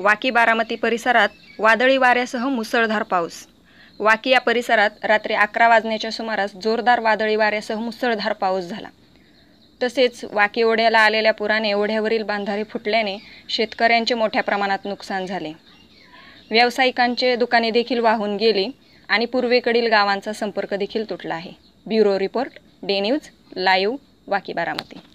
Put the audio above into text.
वाकी बारामती परिसरात वादळी वाऱ्यासह मुसळधार पाऊस वाकी या परिसरात रात्री अकरा वाजण्याच्या सुमारास जोरदार वादळी वाऱ्यासह मुसळधार पाऊस झाला तसेच वाकी ओढ्याला आलेल्या पुराने ओढ्यावरील बांधारे फुटल्याने शेतकऱ्यांचे मोठ्या प्रमाणात नुकसान झाले व्यावसायिकांचे दुकाने देखील वाहून गेली आणि पूर्वेकडील गावांचा संपर्क देखील तुटला आहे bureau report day news live वाकी बारामती